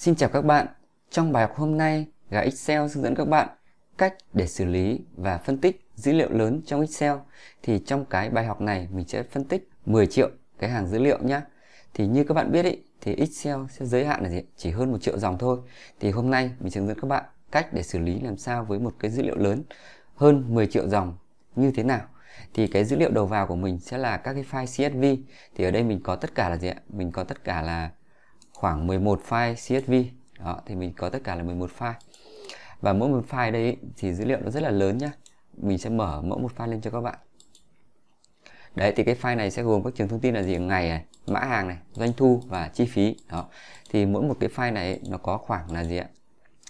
Xin chào các bạn, trong bài học hôm nay, gà Excel hướng dẫn các bạn cách để xử lý và phân tích dữ liệu lớn trong Excel. Thì trong cái bài học này mình sẽ phân tích 10 triệu cái hàng dữ liệu nhé. Thì như các bạn biết ý, thì Excel sẽ giới hạn là gì? chỉ hơn một triệu dòng thôi. Thì hôm nay mình sẽ hướng dẫn các bạn cách để xử lý làm sao với một cái dữ liệu lớn hơn 10 triệu dòng như thế nào thì cái dữ liệu đầu vào của mình sẽ là các cái file CSV thì ở đây mình có tất cả là gì ạ? Mình có tất cả là khoảng 11 file CSV đó, thì mình có tất cả là 11 file và mỗi một file đây thì dữ liệu nó rất là lớn nhá mình sẽ mở mỗi một file lên cho các bạn đấy thì cái file này sẽ gồm các trường thông tin là gì ngày này mã hàng này doanh thu và chi phí đó thì mỗi một cái file này nó có khoảng là gì ạ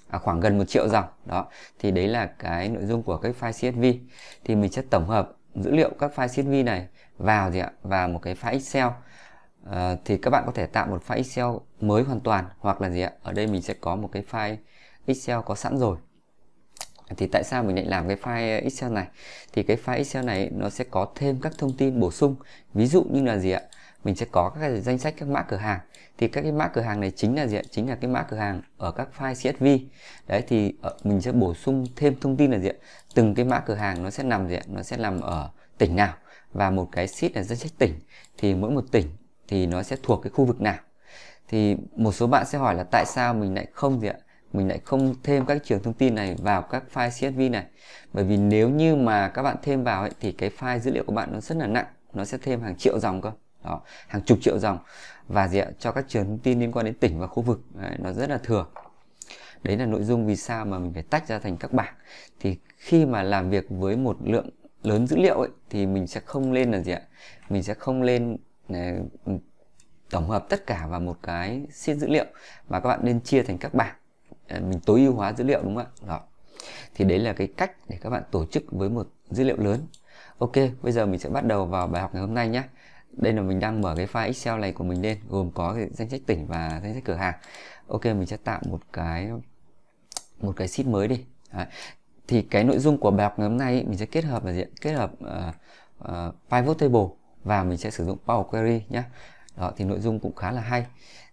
à, khoảng gần một triệu dòng đó thì đấy là cái nội dung của cái file CSV thì mình sẽ tổng hợp dữ liệu các file CSV này vào gì ạ vào một cái file Excel Ờ, thì các bạn có thể tạo một file Excel mới hoàn toàn hoặc là gì ạ ở đây mình sẽ có một cái file Excel có sẵn rồi thì tại sao mình lại làm cái file Excel này thì cái file Excel này nó sẽ có thêm các thông tin bổ sung ví dụ như là gì ạ mình sẽ có các danh sách các mã cửa hàng thì các cái mã cửa hàng này chính là gì ạ chính là cái mã cửa hàng ở các file CSV đấy thì ờ, mình sẽ bổ sung thêm thông tin là gì ạ từng cái mã cửa hàng nó sẽ nằm gì ạ nó sẽ nằm ở tỉnh nào và một cái sheet là danh sách tỉnh thì mỗi một tỉnh thì nó sẽ thuộc cái khu vực nào thì một số bạn sẽ hỏi là tại sao mình lại không gì ạ mình lại không thêm các trường thông tin này vào các file CSV này bởi vì nếu như mà các bạn thêm vào ấy, thì cái file dữ liệu của bạn nó rất là nặng nó sẽ thêm hàng triệu dòng cơ đó hàng chục triệu dòng và gì ạ cho các trường thông tin liên quan đến tỉnh và khu vực đấy, nó rất là thừa đấy là nội dung vì sao mà mình phải tách ra thành các bảng thì khi mà làm việc với một lượng lớn dữ liệu ấy, thì mình sẽ không lên là gì ạ mình sẽ không lên Ừ, tổng hợp tất cả vào một cái sheet dữ liệu và các bạn nên chia thành các bảng ờ, mình tối ưu hóa dữ liệu đúng không ạ đó. thì đấy là cái cách để các bạn tổ chức với một dữ liệu lớn ok bây giờ mình sẽ bắt đầu vào bài học ngày hôm nay nhé đây là mình đang mở cái file excel này của mình lên gồm có cái danh sách tỉnh và danh sách cửa hàng ok mình sẽ tạo một cái một cái sheet mới đi Đấy. thì cái nội dung của bài học ngày hôm nay mình sẽ kết hợp là gì kết hợp uh, uh, pivot table và mình sẽ sử dụng Power Query nhé đó thì nội dung cũng khá là hay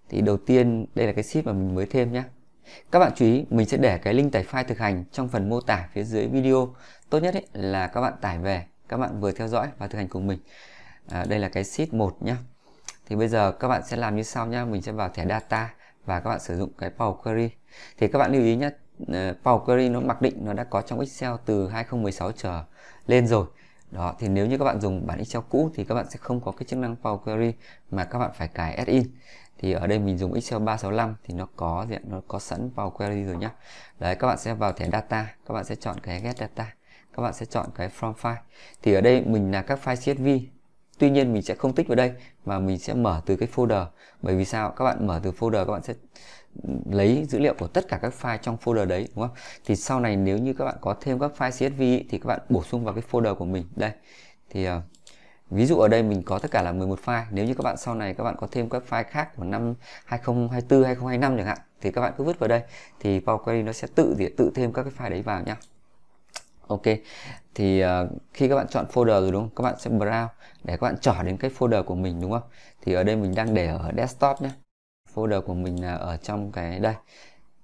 thì đầu tiên đây là cái sheet mà mình mới thêm nhé các bạn chú ý mình sẽ để cái link tải file thực hành trong phần mô tả phía dưới video tốt nhất ấy là các bạn tải về các bạn vừa theo dõi và thực hành cùng mình à, đây là cái sheet 1 nhé thì bây giờ các bạn sẽ làm như sau nhé mình sẽ vào thẻ data và các bạn sử dụng cái Power Query thì các bạn lưu ý nhé ờ, Power Query nó mặc định nó đã có trong Excel từ 2016 trở lên rồi đó thì nếu như các bạn dùng bản Excel cũ thì các bạn sẽ không có cái chức năng Power Query mà các bạn phải cài add-in thì ở đây mình dùng Excel 365 thì nó có diện nó có sẵn Power Query rồi nhá đấy các bạn sẽ vào thẻ data các bạn sẽ chọn cái get data các bạn sẽ chọn cái from file thì ở đây mình là các file CSV tuy nhiên mình sẽ không tích vào đây mà mình sẽ mở từ cái folder bởi vì sao các bạn mở từ folder các bạn sẽ lấy dữ liệu của tất cả các file trong folder đấy đúng không? Thì sau này nếu như các bạn có thêm các file CSV thì các bạn bổ sung vào cái folder của mình. Đây. Thì uh, ví dụ ở đây mình có tất cả là 11 file. Nếu như các bạn sau này các bạn có thêm các file khác của năm 2024, 2025 chẳng hạn thì các bạn cứ vứt vào đây thì Power Query nó sẽ tự tự thêm các cái file đấy vào nhá. Ok. Thì uh, khi các bạn chọn folder rồi đúng không? Các bạn sẽ browse để các bạn trở đến cái folder của mình đúng không? Thì ở đây mình đang để ở desktop nhé folder của mình là ở trong cái đây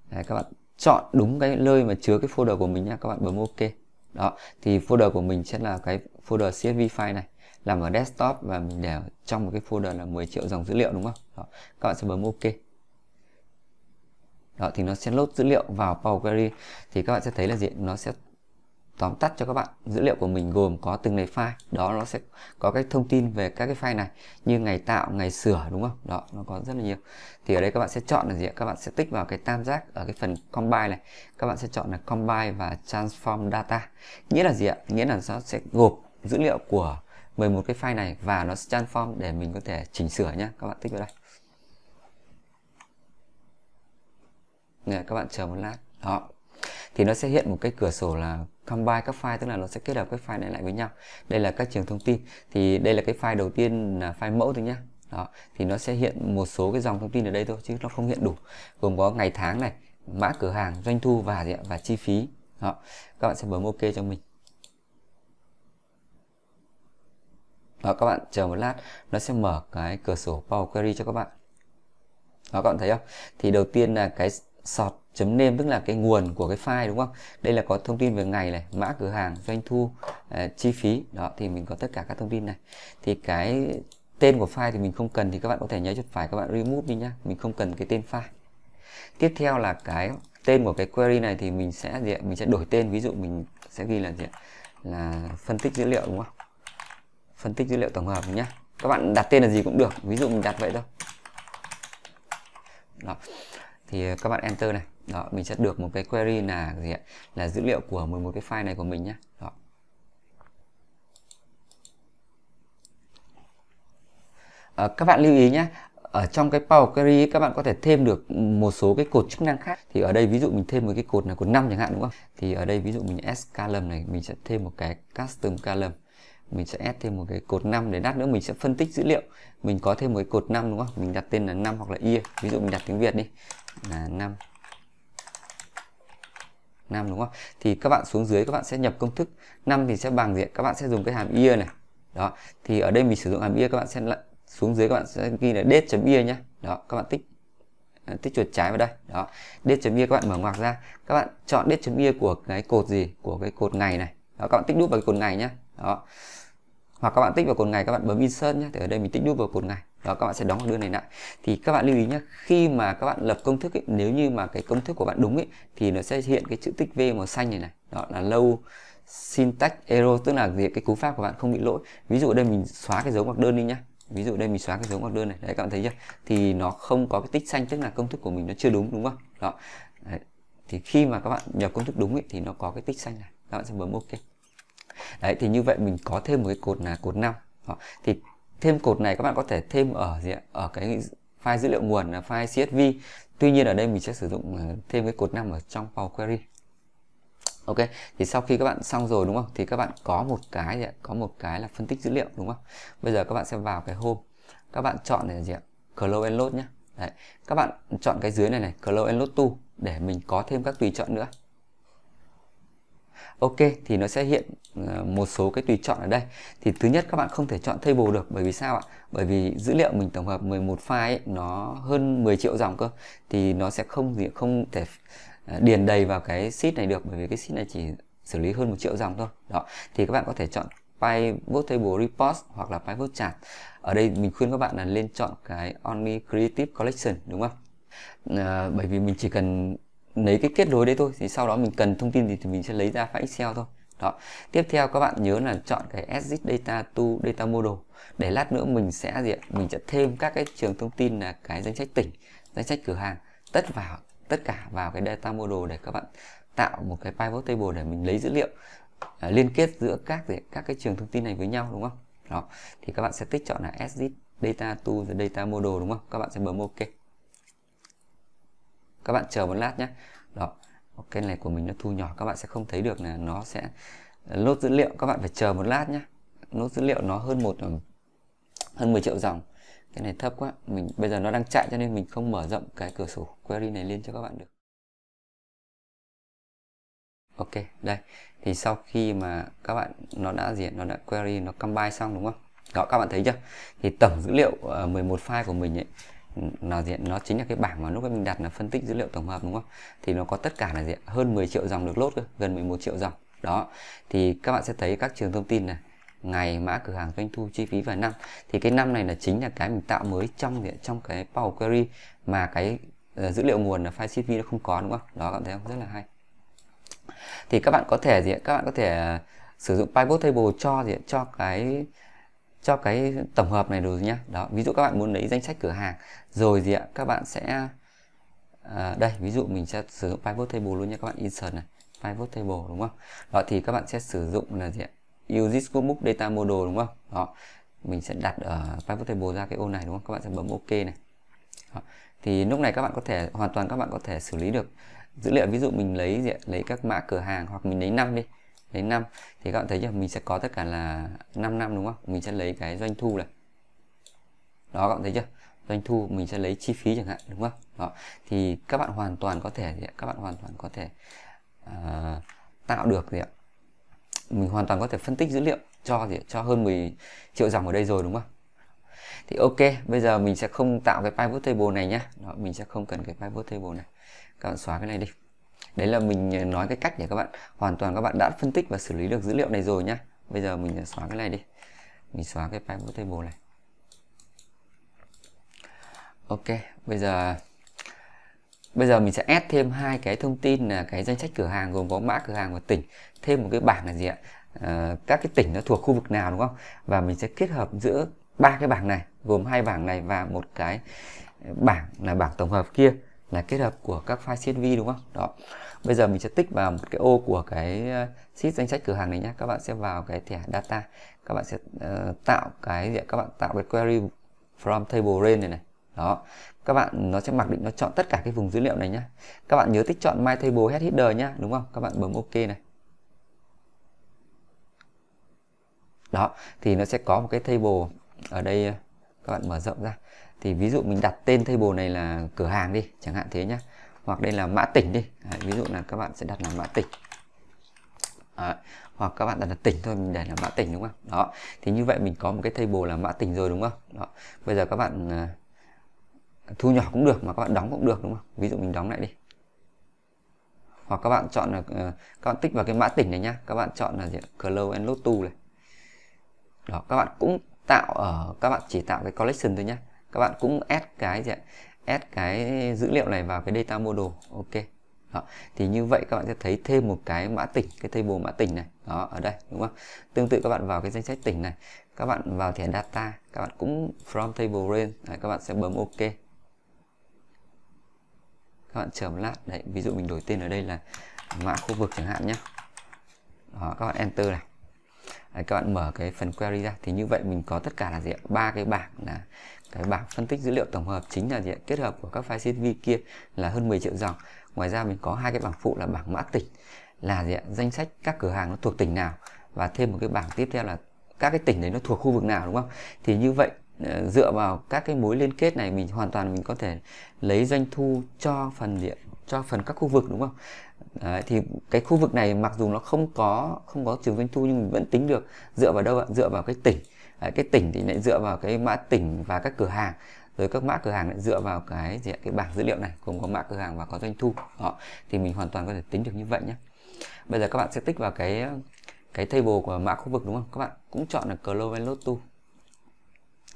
Đấy, các bạn chọn đúng cái nơi mà chứa cái folder của mình nha các bạn bấm ok đó thì folder của mình sẽ là cái folder csv file này làm ở desktop và mình để trong một cái folder là 10 triệu dòng dữ liệu đúng không đó. các bạn sẽ bấm ok đó thì nó sẽ load dữ liệu vào Power Query thì các bạn sẽ thấy là gì nó sẽ tóm tắt cho các bạn dữ liệu của mình gồm có từng này file đó nó sẽ có cái thông tin về các cái file này như ngày tạo ngày sửa đúng không đó nó có rất là nhiều thì ở đây các bạn sẽ chọn là gì ạ các bạn sẽ tích vào cái tam giác ở cái phần combine này các bạn sẽ chọn là combine và transform data nghĩa là gì ạ nghĩa là nó sẽ gộp dữ liệu của 11 cái file này và nó sẽ transform để mình có thể chỉnh sửa nhé các bạn tích vào đây các bạn chờ một lát đó thì nó sẽ hiện một cái cửa sổ là combine các file tức là nó sẽ kết hợp các file này lại với nhau đây là các trường thông tin thì đây là cái file đầu tiên là file mẫu thôi nhá đó thì nó sẽ hiện một số cái dòng thông tin ở đây thôi chứ nó không hiện đủ gồm có ngày tháng này mã cửa hàng doanh thu và gì ạ? và chi phí đó các bạn sẽ bấm ok cho mình đó các bạn chờ một lát nó sẽ mở cái cửa sổ Power Query cho các bạn đó các bạn thấy không thì đầu tiên là cái sort chấm name tức là cái nguồn của cái file đúng không đây là có thông tin về ngày này mã cửa hàng doanh thu uh, chi phí đó thì mình có tất cả các thông tin này thì cái tên của file thì mình không cần thì các bạn có thể nhớ chuột phải các bạn remove đi nhá mình không cần cái tên file tiếp theo là cái tên của cái query này thì mình sẽ gì ạ? mình sẽ đổi tên ví dụ mình sẽ ghi là gì ạ? là phân tích dữ liệu đúng không phân tích dữ liệu tổng hợp nhá các bạn đặt tên là gì cũng được ví dụ mình đặt vậy thôi đó thì ờ, các bạn enter này đó mình sẽ được một cái query là gì ạ là dữ liệu của 11 cái file này của mình nhé đó. À, các bạn lưu ý nhé ở trong cái Power Query các bạn có thể thêm được một số cái cột chức năng khác thì ở đây ví dụ mình thêm một cái cột là cột 5 chẳng hạn đúng không thì ở đây ví dụ mình S column này mình sẽ thêm một cái custom column mình sẽ add thêm một cái cột 5 để đắt nữa mình sẽ phân tích dữ liệu mình có thêm một cái cột 5 đúng không mình đặt tên là 5 hoặc là year ví dụ mình đặt tiếng Việt đi là 5 năm đúng không thì các bạn xuống dưới các bạn sẽ nhập công thức năm thì sẽ bằng diện các bạn sẽ dùng cái hàm ia này đó thì ở đây mình sử dụng hàm ia các bạn sẽ lại xuống dưới các bạn sẽ ghi là date chấm ia nhé đó các bạn tích à, tích chuột trái vào đây đó date chấm các bạn mở ngoặc ra các bạn chọn date chấm của cái cột gì của cái cột ngày này đó các bạn tích đúp vào cái cột ngày nhé đó hoặc các bạn tích vào cột ngày các bạn bấm insert nhé thì ở đây mình tích đúp vào cột ngày đó các bạn sẽ đóng vào đơn này lại thì các bạn lưu ý nhé khi mà các bạn lập công thức ấy, nếu như mà cái công thức của bạn đúng ấy, thì nó sẽ hiện cái chữ tích V màu xanh này này đó là lâu syntax error tức là gì cái cú pháp của bạn không bị lỗi ví dụ ở đây mình xóa cái dấu ngoặc đơn đi nhá ví dụ đây mình xóa cái dấu ngoặc đơn này đấy các bạn thấy chưa thì nó không có cái tích xanh tức là công thức của mình nó chưa đúng đúng không đó đấy. thì khi mà các bạn nhập công thức đúng ấy, thì nó có cái tích xanh này các bạn sẽ bấm ok đấy thì như vậy mình có thêm một cái cột là cột năm. đó. thì thêm cột này các bạn có thể thêm ở gì ạ ở cái file dữ liệu nguồn là file CSV tuy nhiên ở đây mình sẽ sử dụng ờ, thêm cái cột 5 ở trong Power Query Ok thì sau khi các bạn xong rồi đúng không thì các bạn có một cái gì ạ có một cái là phân tích dữ liệu đúng không bây giờ các bạn sẽ vào cái home các bạn chọn là gì ạ Close and Load nhé Đấy. các bạn chọn cái dưới này này Close and Load to để mình có thêm các tùy chọn nữa Ok thì nó sẽ hiện ờ, một số cái tùy chọn ở đây Thì thứ nhất các bạn không thể chọn table được Bởi vì sao ạ? Bởi vì dữ liệu mình tổng hợp 11 file ấy, nó hơn 10 triệu dòng cơ Thì nó sẽ không gì không thể ờ, điền đầy vào cái sheet này được Bởi vì cái sheet này chỉ xử lý hơn một triệu dòng thôi Đó. Thì các bạn có thể chọn pivot table report hoặc là pivot chart Ở đây mình khuyên các bạn là lên chọn cái only creative collection đúng không? À, bởi vì mình chỉ cần lấy cái kết nối đấy thôi thì sau đó mình cần thông tin gì thì mình sẽ lấy ra file Excel thôi đó tiếp theo các bạn nhớ là chọn cái exit data to data model để lát nữa mình sẽ gì ạ? mình sẽ thêm các cái trường thông tin là cái danh sách tỉnh danh sách cửa hàng tất vào tất cả vào cái data model để các bạn tạo một cái pivot table để mình lấy dữ liệu à, liên kết giữa các gì, các cái trường thông tin này với nhau đúng không đó thì các bạn sẽ tích chọn là exit data to data model đúng không các bạn sẽ bấm ok các bạn chờ một lát nhé đó cái này của mình nó thu nhỏ các bạn sẽ không thấy được là nó sẽ lốt dữ liệu các bạn phải chờ một lát nhé nốt dữ liệu nó hơn một hơn 10 triệu dòng cái này thấp quá mình bây giờ nó đang chạy cho nên mình không mở rộng cái cửa sổ query này lên cho các bạn được ok đây thì sau khi mà các bạn nó đã diện nó đã query nó combine xong đúng không đó các bạn thấy chưa thì tổng dữ liệu 11 ờ, file của mình ấy nó diện nó chính là cái bảng mà lúc ấy mình đặt là phân tích dữ liệu tổng hợp đúng không thì nó có tất cả là diện hơn 10 triệu dòng được lốt cơ gần 11 triệu dòng đó thì các bạn sẽ thấy các trường thông tin này ngày mã cửa hàng doanh thu chi phí và năm thì cái năm này là chính là cái mình tạo mới trong diện trong cái Power Query mà cái ờ, dữ liệu nguồn là file csv nó không có đúng không đó các bạn thấy không rất là hay thì các bạn có thể gì các bạn có thể ờ, sử dụng pivot table cho gì cho cái cho cái tổng hợp này rồi nhá đó ví dụ các bạn muốn lấy danh sách cửa hàng rồi gì ạ các bạn sẽ à, đây ví dụ mình sẽ sử dụng pivot table luôn nha các bạn insert này pivot table đúng không đó thì các bạn sẽ sử dụng là gì ạ use this book data model đúng không đó mình sẽ đặt ở pivot table ra cái ô này đúng không các bạn sẽ bấm ok này đó. thì lúc này các bạn có thể hoàn toàn các bạn có thể xử lý được dữ liệu ví dụ mình lấy gì ạ? lấy các mã cửa hàng hoặc mình lấy năm đi đến năm thì các bạn thấy chưa mình sẽ có tất cả là 5 năm đúng không mình sẽ lấy cái doanh thu này đó các bạn thấy chưa doanh thu mình sẽ lấy chi phí chẳng hạn đúng không đó thì các bạn hoàn toàn có thể thì các bạn hoàn toàn có thể uh, tạo được gì ạ mình hoàn toàn có thể phân tích dữ liệu cho gì cho hơn 10 triệu dòng ở đây rồi đúng không thì ok bây giờ mình sẽ không tạo cái pivot table này nhá đó, mình sẽ không cần cái pivot table này các bạn xóa cái này đi đấy là mình ờ, nói cái cách để các bạn hoàn toàn các bạn đã phân tích và xử lý được dữ liệu này rồi nhá bây giờ mình ờ, xóa cái này đi mình xóa cái pivot table này ok bây giờ bây giờ mình sẽ add thêm hai cái thông tin là ờ, cái danh sách cửa hàng gồm có mã cửa hàng và tỉnh thêm một cái bảng là gì ạ à, các cái tỉnh nó thuộc khu vực nào đúng không và mình sẽ kết hợp giữa ba cái bảng này gồm hai bảng này và một cái bảng là bảng tổng hợp kia là kết hợp của các file CSV đúng không? Đó. Bây giờ mình sẽ tích vào một cái ô của cái ờ, sheet danh sách cửa hàng này nhé. Các bạn sẽ vào cái thẻ data, các bạn sẽ uh, tạo cái gì? Các bạn tạo cái query from table range này này. Đó. Các bạn nó sẽ mặc định nó chọn tất cả cái vùng dữ liệu này nhé. Các bạn nhớ tích chọn my table head header nhé, đúng không? Các bạn bấm OK này. Đó, thì nó sẽ có một cái table ở đây ờ, các bạn mở rộng ra thì ví dụ mình đặt tên table này là cửa hàng đi chẳng hạn thế nhá hoặc đây là mã tỉnh đi Đấy, ví dụ là các bạn sẽ đặt là mã tỉnh Đấy. hoặc các bạn đặt là tỉnh thôi mình để là mã tỉnh đúng không đó thì như vậy mình có một cái table là mã tỉnh rồi đúng không đó bây giờ các bạn uh, thu nhỏ cũng được mà các bạn đóng cũng được đúng không ví dụ mình đóng lại đi hoặc các bạn chọn là uh, các bạn tích vào cái mã tỉnh này nhá các bạn chọn là gì close and load to này đó các bạn cũng tạo ở các bạn chỉ tạo cái collection thôi nhá các bạn cũng add cái gì ạ add cái dữ liệu này vào cái data model ok đó. thì như vậy các bạn sẽ thấy thêm một cái mã tỉnh cái table mã tỉnh này đó ở đây đúng không tương tự các bạn vào cái danh sách tỉnh này các bạn vào thẻ data các bạn cũng from table range đấy, các bạn sẽ bấm ok các bạn chờ một lát đấy ví dụ mình đổi tên ở đây là mã khu vực chẳng hạn nhé đó, các bạn enter này đấy, các bạn mở cái phần query ra thì như vậy mình có tất cả là gì ba cái bảng là cái bảng phân tích dữ liệu tổng hợp chính là gì kết hợp của các file CSV kia là hơn 10 triệu dòng ngoài ra mình có hai cái bảng phụ là bảng mã tỉnh là gì danh sách các cửa hàng nó thuộc tỉnh nào và thêm một cái bảng tiếp theo là các cái tỉnh đấy nó thuộc khu vực nào đúng không thì như vậy ờ, dựa vào các cái mối liên kết này mình hoàn toàn mình có thể lấy doanh thu cho phần gì cho phần các khu vực đúng không Đấy, thì cái khu vực này mặc dù nó không có không có trường doanh thu nhưng mình vẫn tính được dựa vào đâu ạ dựa vào cái tỉnh cái tỉnh thì lại dựa vào cái mã tỉnh và các cửa hàng rồi các mã cửa hàng lại dựa vào cái gì cái bảng dữ liệu này gồm có mã cửa hàng và có doanh thu họ thì mình hoàn toàn có thể tính được như vậy nhé bây giờ các bạn sẽ tích vào cái cái table của mã khu vực đúng không các bạn cũng chọn là Clover Lot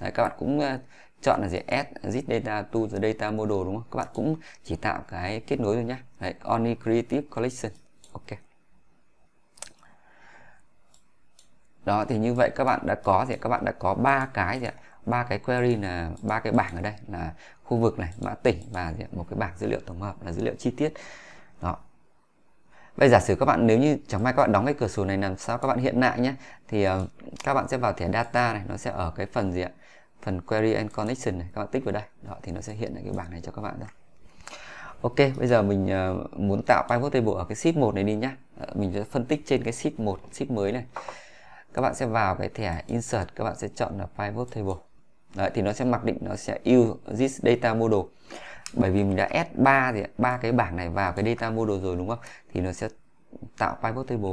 Đấy, các bạn cũng ờ, chọn là gì s zip data to the data model đúng không các bạn cũng chỉ tạo cái kết nối thôi nhá Đấy, only creative collection ok đó thì như vậy các bạn đã có thì các bạn đã có ba cái gì ạ ba cái query là ba cái bảng ở đây là khu vực này mã tỉnh và một cái bảng dữ liệu tổng hợp là dữ liệu chi tiết đó bây giả sử các bạn nếu như chẳng may các bạn đóng cái cửa sổ này làm sao các bạn hiện lại nhé thì uh, các bạn sẽ vào thẻ data này nó sẽ ở cái phần gì ạ phần query and connection này các bạn tích vào đây đó thì nó sẽ hiện lại cái bảng này cho các bạn đây Ok bây giờ mình uh, muốn tạo pivot table ở cái sheet 1 này đi nhá uh, mình sẽ phân tích trên cái sheet 1 sheet mới này các bạn sẽ vào cái thẻ insert các bạn sẽ chọn là pivot table Đấy, thì nó sẽ mặc định nó sẽ use this data model bởi vì mình đã add 3 gì ba cái bảng này vào cái data model rồi đúng không thì nó sẽ tạo pivot table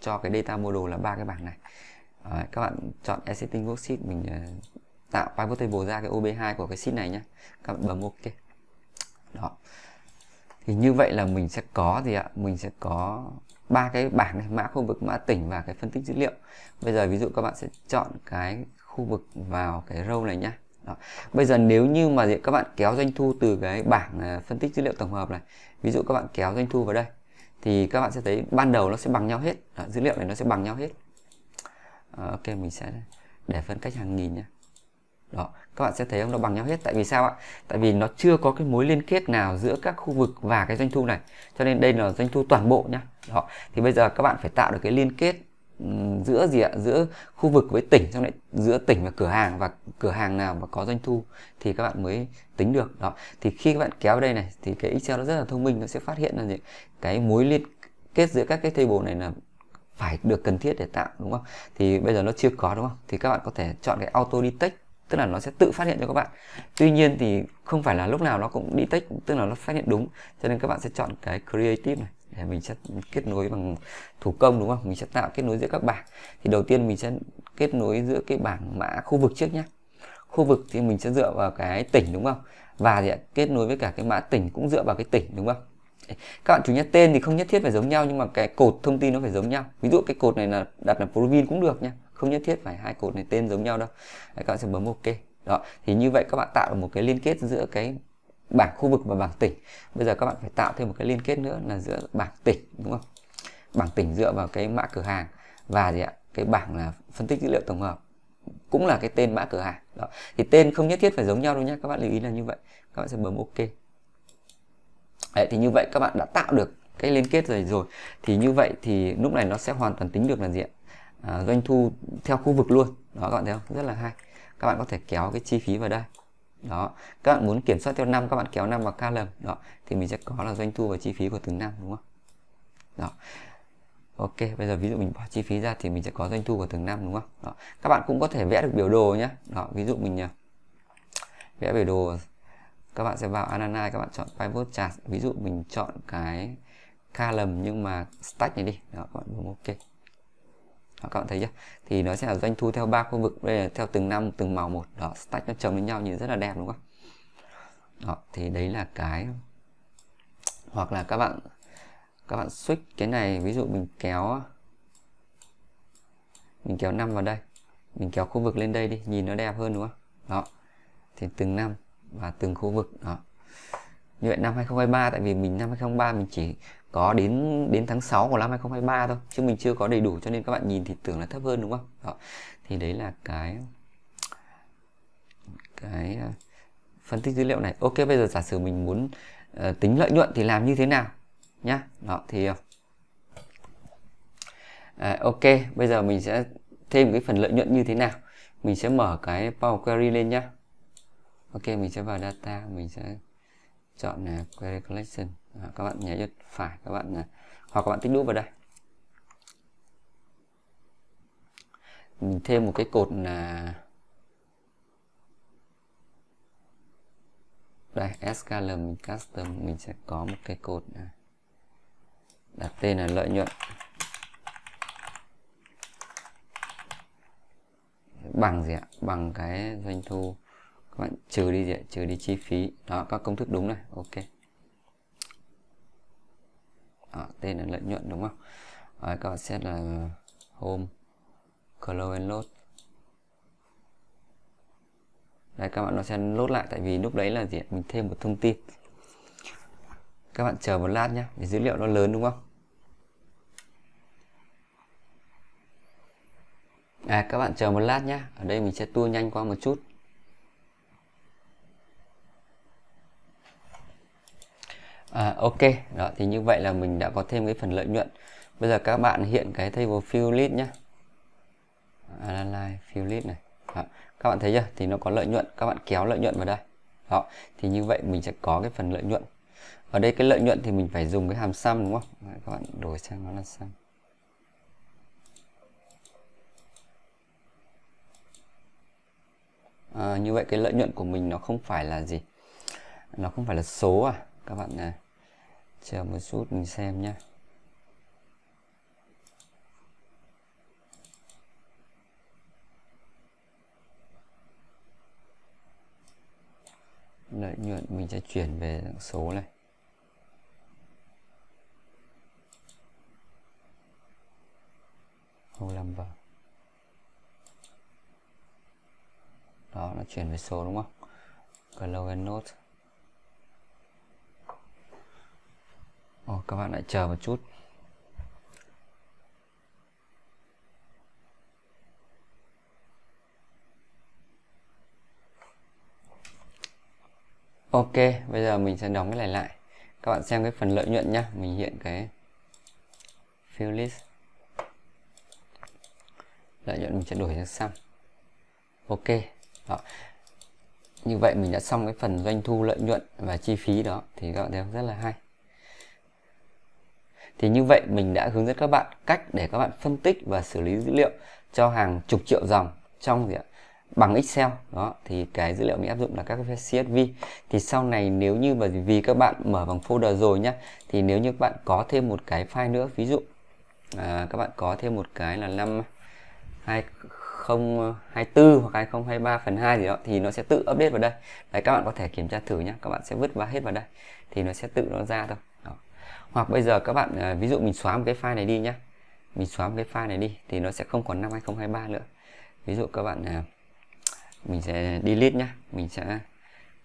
cho cái data model là ba cái bảng này Đấy, các bạn chọn exiting worksheet mình ờ, tạo pivot table ra cái OB2 của cái sheet này nhé các bạn bấm ok đó thì như vậy là mình sẽ có gì ạ mình sẽ có ba cái bảng này mã khu vực mã tỉnh và cái phân tích dữ liệu bây giờ ví dụ các bạn sẽ chọn cái khu vực vào cái râu này nhá đó. bây giờ nếu như mà các bạn kéo doanh thu từ cái bảng à, phân tích dữ liệu tổng hợp này ví dụ các bạn kéo doanh thu vào đây thì các bạn sẽ thấy ban đầu nó sẽ bằng nhau hết đó, dữ liệu này nó sẽ bằng nhau hết ờ, ok mình sẽ để phân cách hàng nghìn nhé đó các bạn sẽ thấy không nó bằng nhau hết tại vì sao ạ tại vì nó chưa có cái mối liên kết nào giữa các khu vực và cái doanh thu này cho nên đây là doanh thu toàn bộ nhá đó thì bây giờ các bạn phải tạo được cái liên kết ừ, giữa gì ạ giữa khu vực với tỉnh trong lại giữa tỉnh và cửa hàng và cửa hàng nào mà có doanh thu thì các bạn mới tính được đó thì khi các bạn kéo đây này thì cái excel nó rất là thông minh nó sẽ phát hiện là gì cái mối liên kết giữa các cái table này là phải được cần thiết để tạo đúng không thì bây giờ nó chưa có đúng không thì các bạn có thể chọn cái auto detect tức là nó sẽ tự phát hiện cho các bạn tuy nhiên thì không phải là lúc nào nó cũng detect tức là nó phát hiện đúng cho nên các bạn sẽ chọn cái creative này để mình sẽ kết nối bằng thủ công đúng không mình sẽ tạo kết nối giữa các bảng thì đầu tiên mình sẽ kết nối giữa cái bảng mã khu vực trước nhé khu vực thì mình sẽ dựa vào cái tỉnh đúng không và thì kết nối với cả cái mã tỉnh cũng dựa vào cái tỉnh đúng không các bạn chủ nhé tên thì không nhất thiết phải giống nhau nhưng mà cái cột thông tin nó phải giống nhau ví dụ cái cột này là đặt là provin cũng được nhé không nhất thiết phải hai cột này tên giống nhau đâu các bạn sẽ bấm ok đó thì như vậy các bạn tạo được một cái liên kết giữa cái bảng khu vực và bảng tỉnh bây giờ các bạn phải tạo thêm một cái liên kết nữa là giữa bảng tỉnh đúng không bảng tỉnh dựa vào cái mã cửa hàng và gì ạ cái bảng là phân tích dữ liệu tổng hợp cũng là cái tên mã cửa hàng đó thì tên không nhất thiết phải giống nhau đâu nhé các bạn lưu ý là như vậy các bạn sẽ bấm ok Đấy, thì như vậy các bạn đã tạo được cái liên kết rồi rồi thì như vậy thì lúc này nó sẽ hoàn toàn tính được là gì ạ À, doanh thu theo khu vực luôn đó các bạn thấy không rất là hay các bạn có thể kéo cái chi phí vào đây đó các bạn muốn kiểm soát theo năm các bạn kéo năm vào column đó thì mình sẽ có là doanh thu và chi phí của từng năm đúng không đó ok bây giờ ví dụ mình bỏ chi phí ra thì mình sẽ có doanh thu của từng năm đúng không đó. các bạn cũng có thể vẽ được biểu đồ nhé đó ví dụ mình à, vẽ biểu đồ các bạn sẽ vào analyze các bạn chọn pivot chart ví dụ mình chọn cái column nhưng mà stack này đi đó các bạn bấm ok đó, các bạn thấy chưa thì nó sẽ là doanh thu theo ba khu vực đây là theo từng năm từng màu một đó stack nó chồng lên nhau nhìn rất là đẹp đúng không đó, thì đấy là cái hoặc là các bạn các bạn switch cái này ví dụ mình kéo mình kéo năm vào đây mình kéo khu vực lên đây đi nhìn nó đẹp hơn đúng không đó thì từng năm và từng khu vực đó như vậy năm 2023 tại vì mình năm 2023 mình chỉ có đến đến tháng 6 của năm 2023 thôi chứ mình chưa có đầy đủ cho nên các bạn nhìn thì tưởng là thấp hơn đúng không đó. thì đấy là cái cái ờ, phân tích dữ liệu này ok bây giờ giả sử mình muốn uh, tính lợi nhuận thì làm như thế nào nhá đó thì ờ, à, ok bây giờ mình sẽ thêm cái phần lợi nhuận như thế nào mình sẽ mở cái Power Query lên nhá ok mình sẽ vào data mình sẽ chọn là query collection À, các bạn nháy chuột phải các bạn à, hoặc các bạn tích đúp vào đây mình thêm một cái cột là đây SKL mình custom mình sẽ có một cái cột này. đặt tên là lợi nhuận bằng gì ạ bằng cái doanh thu các bạn trừ đi gì ạ trừ đi chi phí đó các công thức đúng này ok à, tên là lợi nhuận đúng không đấy, các bạn xét là home close and load đây các bạn nó sẽ lốt lại tại vì lúc đấy là gì mình thêm một thông tin các bạn chờ một lát nhé vì dữ liệu nó lớn đúng không à, các bạn chờ một lát nhé ở đây mình sẽ tua nhanh qua một chút À, ok, đó thì như vậy là mình đã có thêm cái phần lợi nhuận. Bây giờ các bạn hiện cái table fill list nhé. Analyze à, fill list này. Đó. Các bạn thấy chưa? Thì nó có lợi nhuận, các bạn kéo lợi nhuận vào đây. Đó, thì như vậy mình sẽ có cái phần lợi nhuận. Ở đây cái lợi nhuận thì mình phải dùng cái hàm sum đúng không? các bạn đổi sang nó là sum. À, như vậy cái lợi nhuận của mình nó không phải là gì? Nó không phải là số à? Các bạn này chờ một chút mình xem nhé lợi nhuận mình sẽ chuyển về dạng số này không làm vào đó nó chuyển về số đúng không close and note Ồ, các bạn lại chờ một chút Ok, bây giờ mình sẽ đóng cái này lại Các bạn xem cái phần lợi nhuận nhá Mình hiện cái fill list Lợi nhuận mình sẽ đổi sang xăm Ok Đó. Như vậy mình đã xong cái phần doanh thu lợi nhuận và chi phí đó Thì các bạn thấy rất là hay thì như vậy mình đã hướng dẫn các bạn cách để các bạn phân tích và xử lý dữ liệu cho hàng chục triệu dòng trong gì ạ? bằng Excel đó thì cái dữ liệu mình áp dụng là các cái CSV thì sau này nếu như mà vì các bạn mở bằng folder rồi nhá thì nếu như các bạn có thêm một cái file nữa ví dụ à, các bạn có thêm một cái là năm 2024 hoặc 2023 phần 2 gì đó thì nó sẽ tự update vào đây đấy các bạn có thể kiểm tra thử nhé các bạn sẽ vứt vào hết vào đây thì nó sẽ tự nó ra thôi hoặc bây giờ các bạn à, ví dụ mình xóa một cái file này đi nhé mình xóa một cái file này đi thì nó sẽ không còn năm 2023 nữa ví dụ các bạn à, mình sẽ delete nhá mình sẽ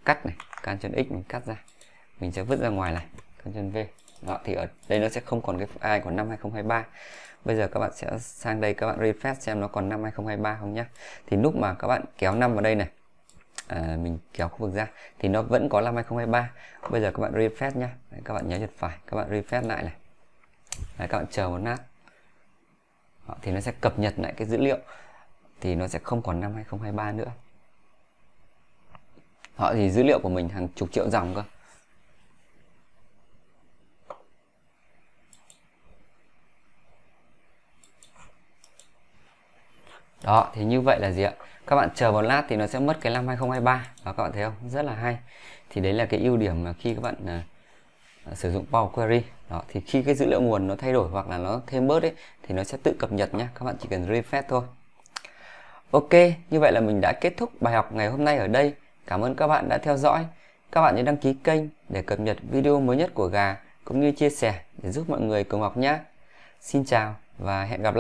cắt này Ctrl X mình cắt ra mình sẽ vứt ra ngoài này Ctrl V đó thì ở đây nó sẽ không còn cái ai còn năm 2023 bây giờ các bạn sẽ sang đây các bạn refresh xem nó còn năm 2023 không nhá thì lúc mà các bạn kéo năm vào đây này à, mình kéo khu vực ra thì nó vẫn có năm 2023 bây giờ các bạn refresh nhá Đấy, các bạn nhớ nhật phải các bạn refresh lại này Đấy, các bạn chờ một lát Đó, thì nó sẽ cập nhật lại cái dữ liệu thì nó sẽ không còn năm 2023 nữa họ thì dữ liệu của mình hàng chục triệu dòng cơ đó thì như vậy là gì ạ các bạn chờ một lát thì nó sẽ mất cái năm 2023 và các bạn thấy không rất là hay thì đấy là cái ưu điểm mà khi các bạn uh, sử dụng Power Query đó thì khi cái dữ liệu nguồn nó thay đổi hoặc là nó thêm bớt ấy thì nó sẽ tự cập nhật nhé các bạn chỉ cần refresh thôi Ok như vậy là mình đã kết thúc bài học ngày hôm nay ở đây cảm ơn các bạn đã theo dõi các bạn nhớ đăng ký kênh để cập nhật video mới nhất của gà cũng như chia sẻ để giúp mọi người cùng học nhé Xin chào và hẹn gặp lại